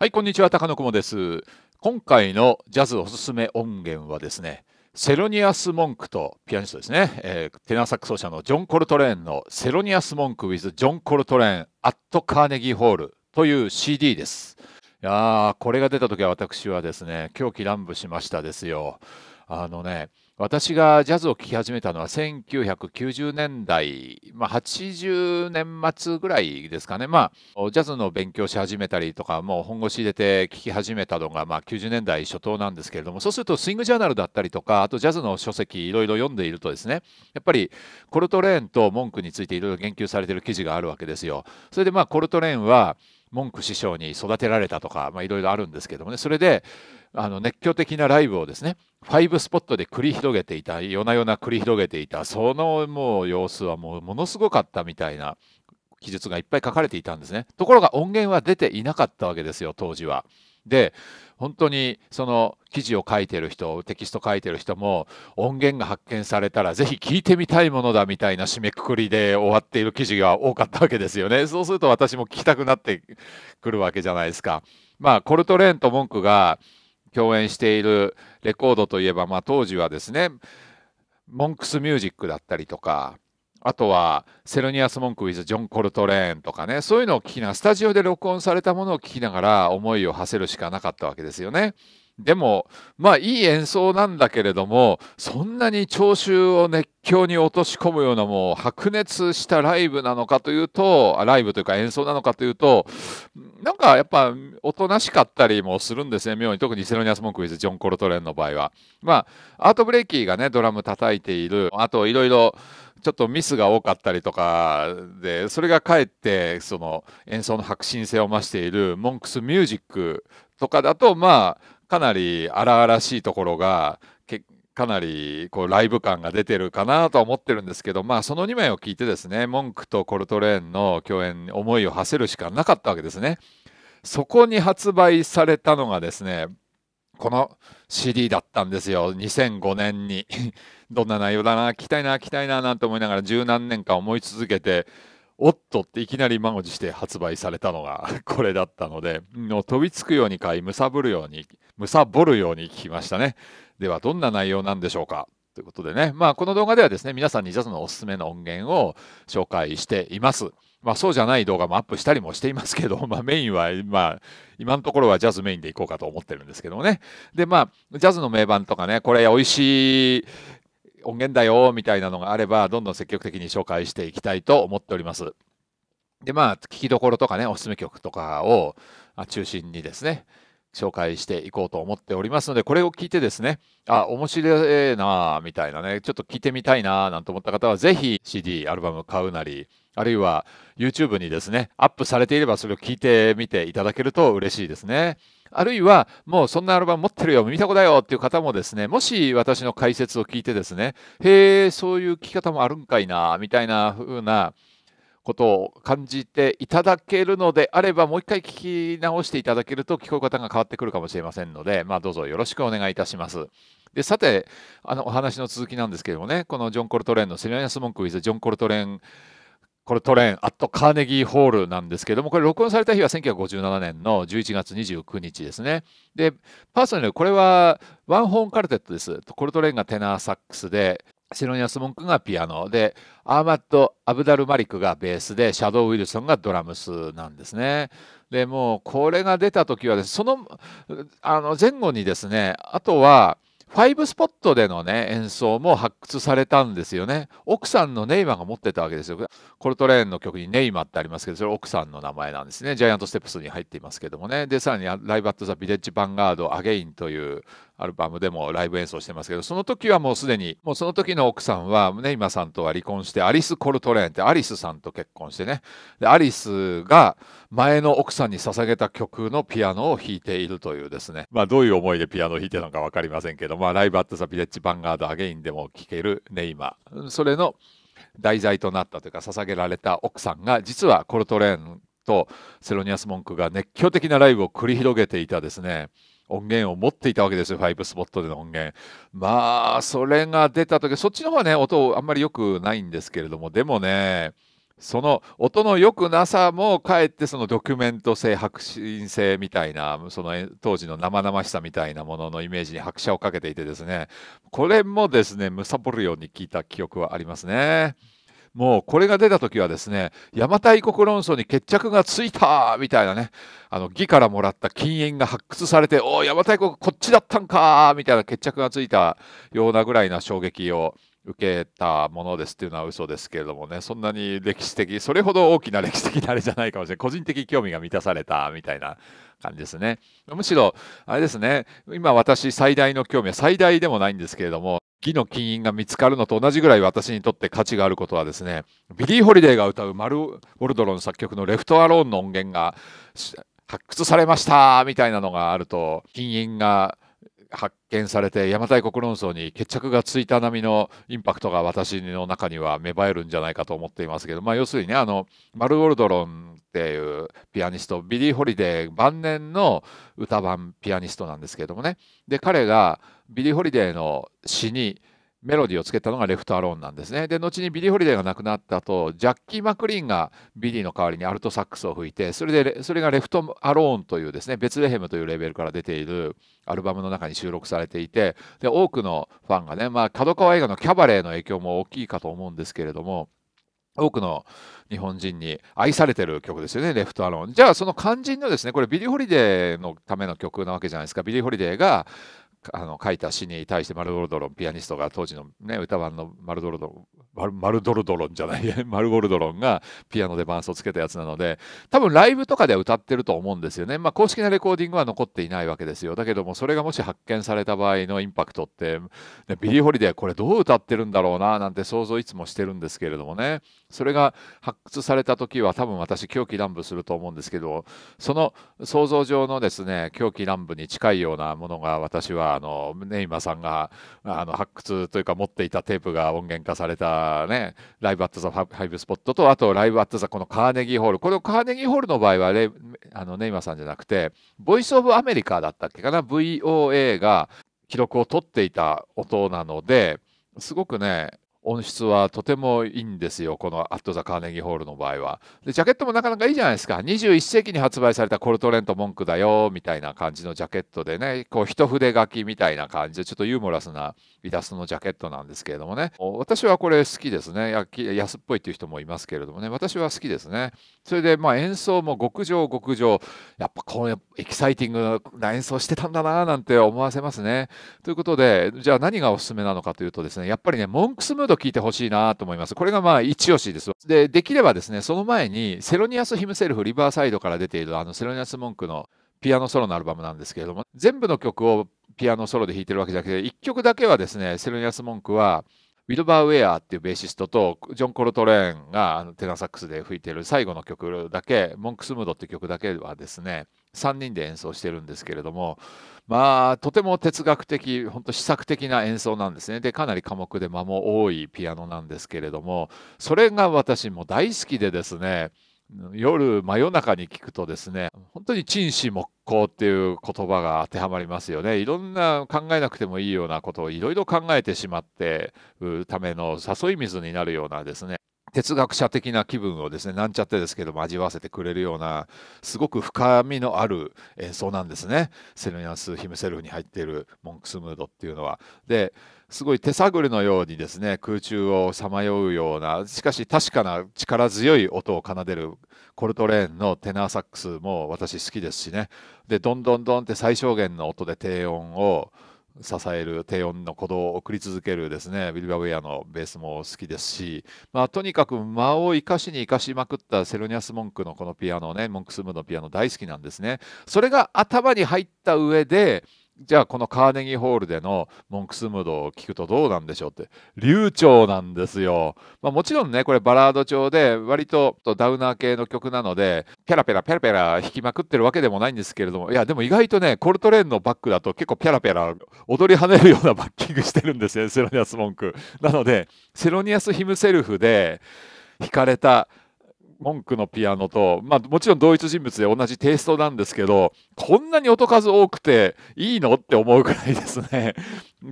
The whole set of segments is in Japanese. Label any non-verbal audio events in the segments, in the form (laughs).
はい、こんにちは、高野雲です。今回のジャズおすすめ音源はですね、セロニアス・モンクとピアニストですね、えー、テナーサック奏者のジョン・コルトレーンのセロニアス・モンク with ジョン・コルトレーン・アット・カーネギー・ホールという CD です。いやー、これが出た時は私はですね、狂気乱舞しましたですよ。あのね、私がジャズを聴き始めたのは1990年代、まあ、80年末ぐらいですかね、まあ、ジャズの勉強し始めたりとか、もう本腰入れて聴き始めたのが、まあ、90年代初頭なんですけれども、そうするとスイングジャーナルだったりとか、あとジャズの書籍、いろいろ読んでいるとですね、やっぱりコルトレーンと文句についていろいろ言及されている記事があるわけですよ。それでまあコルトレーンは文句師匠に育てられたとか、まあ、いろいろあるんですけどもね、それであの熱狂的なライブをですね、ファイブスポットで繰り広げていた夜な夜な繰り広げていたそのもう様子はもうものすごかったみたいな記述がいっぱい書かれていたんですねところが音源は出ていなかったわけですよ当時は。で本当にその記事を書いてる人テキスト書いてる人も音源が発見されたらぜひ聞いてみたいものだみたいな締めくくりで終わっている記事が多かったわけですよねそうすると私も聞きたくなってくるわけじゃないですか。まあコルトレーンと文句が共演しているレコードといえば、まあ、当時はですねモンクスミュージックだったりとかあとはセルニアス・モンク・ウィズ・ジョン・コルトレーンとかねそういうのを聞きなスタジオで録音されたものを聞きながら思いを馳せるしかなかったわけですよね。でもまあいい演奏なんだけれどもそんなに聴衆を熱狂に落とし込むようなもう白熱したライブなのかというとライブというか演奏なのかというとなんかやっぱおとなしかったりもするんですね妙に特にセロニアス・モンクウィズ・ジョン・コルトレーンの場合はまあアートブレイキーがねドラム叩いているあといろいろちょっとミスが多かったりとかでそれがかえってその演奏の迫真性を増しているモンクスミュージックとかだとまあかなり荒々しいところがかなりこうライブ感が出てるかなとは思ってるんですけど、まあ、その2枚を聞いてですね文句とコルトレーンの共演に思いを馳せるしかなかったわけですね。そこに発売されたのがですねこの CD だったんですよ2005年に (laughs) どんな内容だな聞きたいな聞きたいななんて思いながら十何年間思い続けておっとっていきなり満を持して発売されたのが (laughs) これだったので、飛びつくように買い、むさぶるように、むさぼるように聞きましたね。では、どんな内容なんでしょうかということでね、まあ、この動画ではですね、皆さんにジャズのおすすめの音源を紹介しています。まあ、そうじゃない動画もアップしたりもしていますけど、(laughs) まあ、メインは、まあ、今のところはジャズメインでいこうかと思ってるんですけどもね。で、まあ、ジャズの名盤とかね、これ美味しい音源だよみたいなのがあれば、どんどん積極的に紹介していきたいと思っております。で、まあ、聴きどころとかね、おすすめ曲とかを中心にですね、紹介していこうと思っておりますので、これを聞いてですね、あ、面白いなみたいなね、ちょっと聞いてみたいななんて思った方は、是非 CD、アルバム買うなり、あるいは YouTube にですね、アップされていればそれを聞いてみていただけると嬉しいですね。あるいは、もうそんなアルバム持ってるよ、見た子だよっていう方もですね、もし私の解説を聞いてですね、へえ、そういう聞き方もあるんかいな、みたいな風なことを感じていただけるのであれば、もう一回聞き直していただけると、聞こえ方が変わってくるかもしれませんので、まあ、どうぞよろしくお願いいたします。でさて、あのお話の続きなんですけどもね、このジョン・コルトレーンのセリアス・モンク・ウィズ・ジョン・コルトレーンこれトレーン、アットカーネギーホールなんですけども、これ録音された日は1957年の11月29日ですね。で、パーソナル、これはワンホーンカルテットです。コルトレーンがテナーサックスで、シロニアス・モンクがピアノで、アーマッド・アブダル・マリクがベースで、シャドウ・ウィルソンがドラムスなんですね。でもうこれが出た時はです、ね、そのあの前後にですね、あとはファイブスポットでのね演奏も発掘されたんですよね奥さんのネイマーが持ってたわけですよコルトレーンの曲にネイマーってありますけどそれ奥さんの名前なんですねジャイアントステップスに入っていますけどもねでさらにライブアットザビレッジヴァンガードアゲインというアルバムでもライブ演奏してますけど、その時はもうすでに、もうその時の奥さんは、ネイマさんとは離婚して、アリス・コルトレーンってアリスさんと結婚してね、でアリスが前の奥さんに捧げた曲のピアノを弾いているというですね、まあどういう思いでピアノを弾いてるのか分かりませんけど、まあライブアット・ザ・ビレッジ・ヴァンガード・アゲインでも聴けるネイマ。それの題材となったというか、捧げられた奥さんが、実はコルトレーンとセロニアス・モンクが熱狂的なライブを繰り広げていたですね、音源を持っていたわけですよ、5スポットでの音源。まあ、それが出た時、そっちの方はね、音あんまり良くないんですけれども、でもね、その音の良くなさもかえってそのドキュメント性、白真性みたいな、その当時の生々しさみたいなもののイメージに拍車をかけていてですね、これもですね、むさぼるように聞いた記憶はありますね。もうこれが出た時はですね、邪馬台国論争に決着がついたみたいなね、あの、義からもらった禁煙が発掘されて、おお、邪馬台国こっちだったんかみたいな決着がついたようなぐらいな衝撃を受けたものですっていうのは嘘ですけれどもね、そんなに歴史的、それほど大きな歴史的なあれじゃないかもしれない。個人的興味が満たされたみたいな感じですね。むしろ、あれですね、今私最大の興味は最大でもないんですけれども、義の金印が見つかるのと同じぐらい私にとって価値があることはですねビリー・ホリデーが歌うマル・ウォルドロン作曲の「レフト・アローン」の音源が発掘されましたみたいなのがあると金印が発見されて邪馬台国論争に決着がついた波のインパクトが私の中には芽生えるんじゃないかと思っていますけど、まあ、要するにねあのマル・ウォルドロンっていうピアニストビリー・ホリデー晩年の歌版ピアニストなんですけどもねで彼がビリー・ホリデーの詩に「メロディーをつけたのがレフトアローンなんですね。で、後にビリー・ホリデーが亡くなった後、ジャッキー・マクリーンがビリーの代わりにアルトサックスを吹いて、それで、それがレフトアローンというですね、ベツレヘムというレベルから出ているアルバムの中に収録されていて、で、多くのファンがね、まあ、角川映画のキャバレーの影響も大きいかと思うんですけれども、多くの日本人に愛されてる曲ですよね、レフトアローン。じゃあ、その肝心のですね、これビリー・ホリデーのための曲なわけじゃないですか。ビリー・ホリデーがあの書いた詩に対してマルドルドロンピアニストが当時の、ね、歌番のマルドルドロンマルドルドロンじゃない (laughs) マルゴルドロンがピアノで伴奏つけたやつなので多分ライブとかでは歌ってると思うんですよね、まあ、公式なレコーディングは残っていないわけですよだけどもそれがもし発見された場合のインパクトって、ね、ビリー・ホリデーこれどう歌ってるんだろうななんて想像いつもしてるんですけれどもねそれが発掘された時は多分私狂気乱舞すると思うんですけどその想像上のですね狂気乱舞に近いようなものが私はあのネイマさんがあの発掘というか持っていたテープが音源化されたねライブアットザファイブスポットとあとライブアットザこのカーネギーホールこのカーネギーホールの場合はレあのネイマさんじゃなくてボイスオブアメリカだったっけかな VOA が記録を取っていた音なのですごくね音質はとてもいいんですよ、このアット・ザ・カーネギーホールの場合は。で、ジャケットもなかなかいいじゃないですか。21世紀に発売されたコルトレント・文句だよ、みたいな感じのジャケットでね、こう、一筆書きみたいな感じで、ちょっとユーモラスなイラストのジャケットなんですけれどもね私はこれ好きですね安っぽいっていう人もいますけれどもね私は好きですねそれでまあ演奏も極上極上やっぱこのエキサイティングな演奏してたんだななんて思わせますねということでじゃあ何がおすすめなのかというとですねやっぱりねモンクスムード聞いてほしいなと思いますこれがまあ一押しですでできればですねその前にセロニアス・ヒムセルフリバーサイドから出ているあのセロニアス・モンクのピアノソロのアルバムなんですけれども全部の曲をピアノソロで弾いてるわけじゃなくて1曲だけはですねセルニアス・モンクはウィルバー・ウェアっていうベーシストとジョン・コルトレーンがテナサックスで吹いてる最後の曲だけ「モンクス・ムード」っていう曲だけはですね3人で演奏してるんですけれどもまあとても哲学的本当試作的な演奏なんですねでかなり科目で間も多いピアノなんですけれどもそれが私も大好きでですね夜真夜中に聞くとですね本当に陳氏木工っていう言葉が当てはまりますよねいろんな考えなくてもいいようなことをいろいろ考えてしまってための誘い水になるようなですね哲学者的な気分をですねなんちゃってですけども味わわせてくれるようなすごく深みのある演奏なんですねセルニアンス・ヒムセルフに入っているモンクスムードっていうのは。ですごい手探りのようにですね空中をさまようようなしかし確かな力強い音を奏でるコルトレーンのテナーサックスも私好きですしねでどんどんどんって最小限の音で低音を支える低音の鼓動を送り続けるですねィルバウェアのベースも好きですし、まあ、とにかく間を生かしに生かしまくったセルニアス・モンクのこのピアノねモンクスムーのピアノ大好きなんですねそれが頭に入った上でじゃあこのカーネギーホールでのモンクスムードを聞くとどうなんでしょうって流暢なんですよ、まあ、もちろんねこれバラード調で割とダウナー系の曲なのでペラペラペラペラ弾きまくってるわけでもないんですけれどもいやでも意外とねコルトレーンのバックだと結構ペラペラ踊り跳ねるような (laughs) バッキングしてるんですよセロニアス・モンクなのでセロニアス・ヒムセルフで弾かれた文句のピアノと、まあ、もちろん同一人物で同じテイストなんですけどこんなに音数多くていいのって思うくらいですね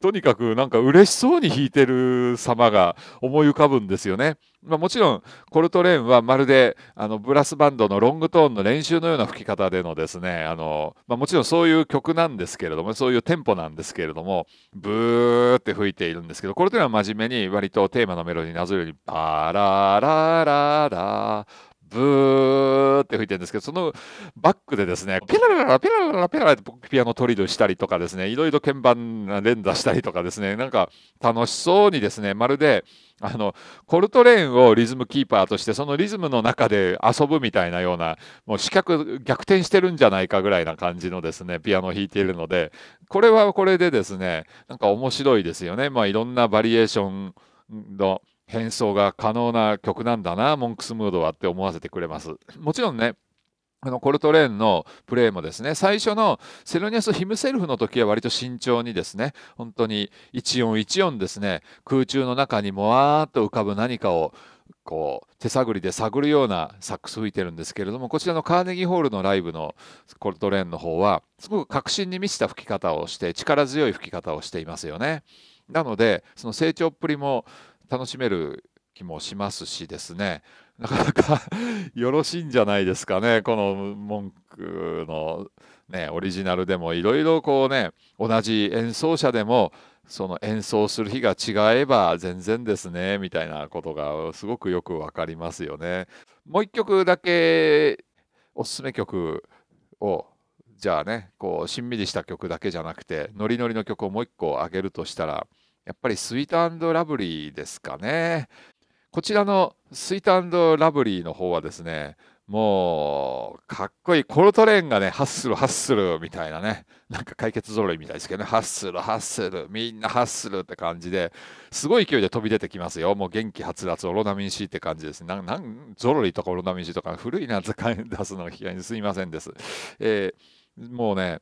とにかくなんか嬉しそうに弾いてる様が思い浮かぶんですよね。まあ、もちろんコルトレーンはまるであのブラスバンドのロングトーンの練習のような吹き方でのですねあの、まあ、もちろんそういう曲なんですけれどもそういうテンポなんですけれどもブーって吹いているんですけどコルトレーンは真面目に割とテーマのメロディーになぞるようにパララララブーって吹いてるんですけど、そのバックでですね、ペラララ、ペラララ、ペララってピアノトリルしたりとかですね、いろいろ鍵盤連打したりとかですね、なんか楽しそうにですね、まるで、あのコルトレーンをリズムキーパーとしてそのリズムの中で遊ぶみたいなようなもう視覚逆転してるんじゃないかぐらいな感じのですねピアノを弾いているのでこれはこれでですねなんか面白いですよね、まあ、いろんなバリエーションの変装が可能な曲なんだなモンクスムードはって思わせてくれますもちろんねあのコルトレーンのプレーもですね最初のセロニアス・ヒムセルフの時は割と慎重にですね本当に一音一音ですね空中の中にもわーっと浮かぶ何かをこう手探りで探るようなサックス吹いてるんですけれどもこちらのカーネギーホールのライブのコルトレーンの方はすごく確信に満ちた吹き方をして力強い吹き方をしていますよね。なのでその成長っぷりも楽しめる気もしますしですねなかなか (laughs) よろしいんじゃないですかねこの文句の、ね、オリジナルでもいろいろこうね同じ演奏者でもその演奏する日が違えば全然ですねみたいなことがすごくよく分かりますよね。もう一曲だけおすすめ曲をじゃあねこうしんみりした曲だけじゃなくてノリノリの曲をもう一個あげるとしたら「やっぱりスイートラブリーですかね。こちらのスイートラブリーの方はですね、もうかっこいい、コルトレーンがね、ハッスル、ハッスルみたいなね、なんか解決ろいみたいですけどね、ハッスル、ハッスル、みんなハッスルって感じで、すごい勢いで飛び出てきますよ、もう元気はつらつ、オロナミン C って感じですね、なんゾロリとかオロナミン C とか、古いな、出すのが嫌いにすいませんです。えー、もうね、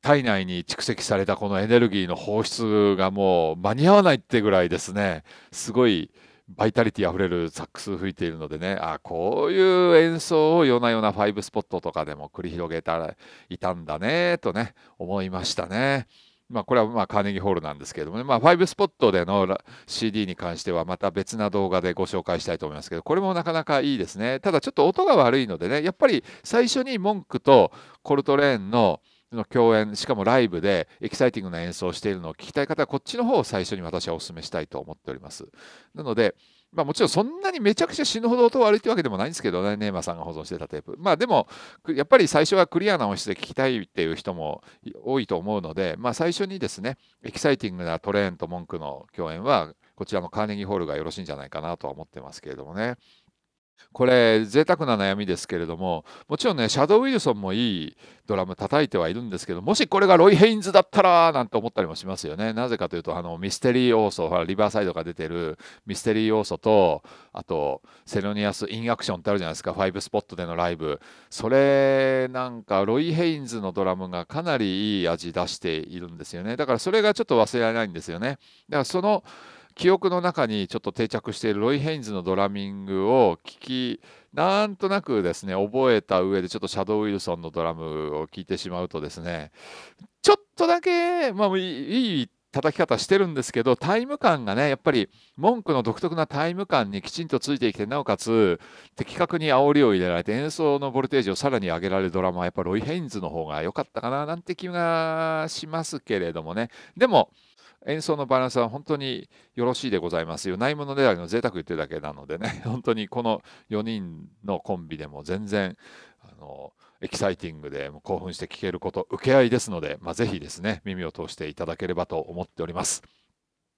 体内に蓄積されたこのエネルギーの放出がもう間に合わないってぐらいですねすごいバイタリティあふれるサックス吹いているのでねあこういう演奏を夜な夜なファイブスポットとかでも繰り広げたいたんだねとね思いましたね。まあ、これはまあカーネギーホールなんですけれどもね、まあ、5スポットでの CD に関してはまた別な動画でご紹介したいと思いますけど、これもなかなかいいですね。ただちょっと音が悪いのでね、やっぱり最初に文句とコルトレーンの、の共演しかもライブでエキサイティングな演奏をしているのを聞きたい方はこっちの方を最初に私はお勧めしたいと思っておりますなのでまあもちろんそんなにめちゃくちゃ死ぬほど音悪いってわけでもないんですけどね、ネーマーさんが保存してたテープ。まあでも、やっぱり最初はクリアな音質で聞きたいっていう人も多いと思うので、まあ最初にですね、エキサイティングなトレーンと文句の共演は、こちらのカーネギーホールがよろしいんじゃないかなとは思ってますけれどもね。これ贅沢な悩みですけれどももちろんねシャドウ・ウィルソンもいいドラム叩いてはいるんですけどもしこれがロイ・ヘインズだったらなんて思ったりもしますよねなぜかというとあのミステリー要素リバーサイドが出てるミステリー要素とあとセロニアス・イン・アクションってあるじゃないですか5スポットでのライブそれなんかロイ・ヘインズのドラムがかなりいい味出しているんですよねだからそれがちょっと忘れられないんですよねだからその記憶の中にちょっと定着しているロイ・ヘインズのドラミングを聞きなんとなくですね覚えた上でちょっとシャドウ・ウィルソンのドラムを聞いてしまうとですねちょっとだけ、まあ、いい叩き方してるんですけどタイム感がねやっぱり文句の独特なタイム感にきちんとついてきてなおかつ的確に煽りを入れられて演奏のボルテージをさらに上げられるドラマはやっぱロイ・ヘインズの方が良かったかななんて気がしますけれどもねでも演奏のバランスは本当によろしいでございますよないものであるの贅沢言ってるだけなのでね (laughs) 本当にこの4人のコンビでも全然あのエキサイティングで興奮して聴けること受け合いですので、まあ、ぜひですね耳を通していただければと思っております。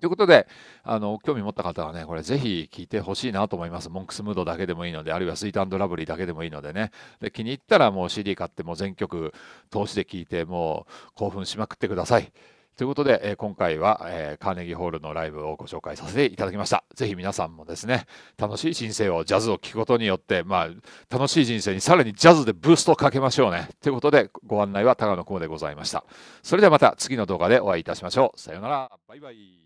ということで、あの、興味持った方はね、これぜひ聞いてほしいなと思います。モンクスムードだけでもいいので、あるいはスイートラブリーだけでもいいのでね。で、気に入ったらもう CD 買っても全曲通しで聴いて、もう興奮しまくってください。ということで、え今回は、えカーネギーホールのライブをご紹介させていただきました。ぜひ皆さんもですね、楽しい人生をジャズを聴くことによって、まあ、楽しい人生にさらにジャズでブーストをかけましょうね。ということで、ご案内は高野コでございました。それではまた次の動画でお会いいたしましょう。さようなら。バイバイ。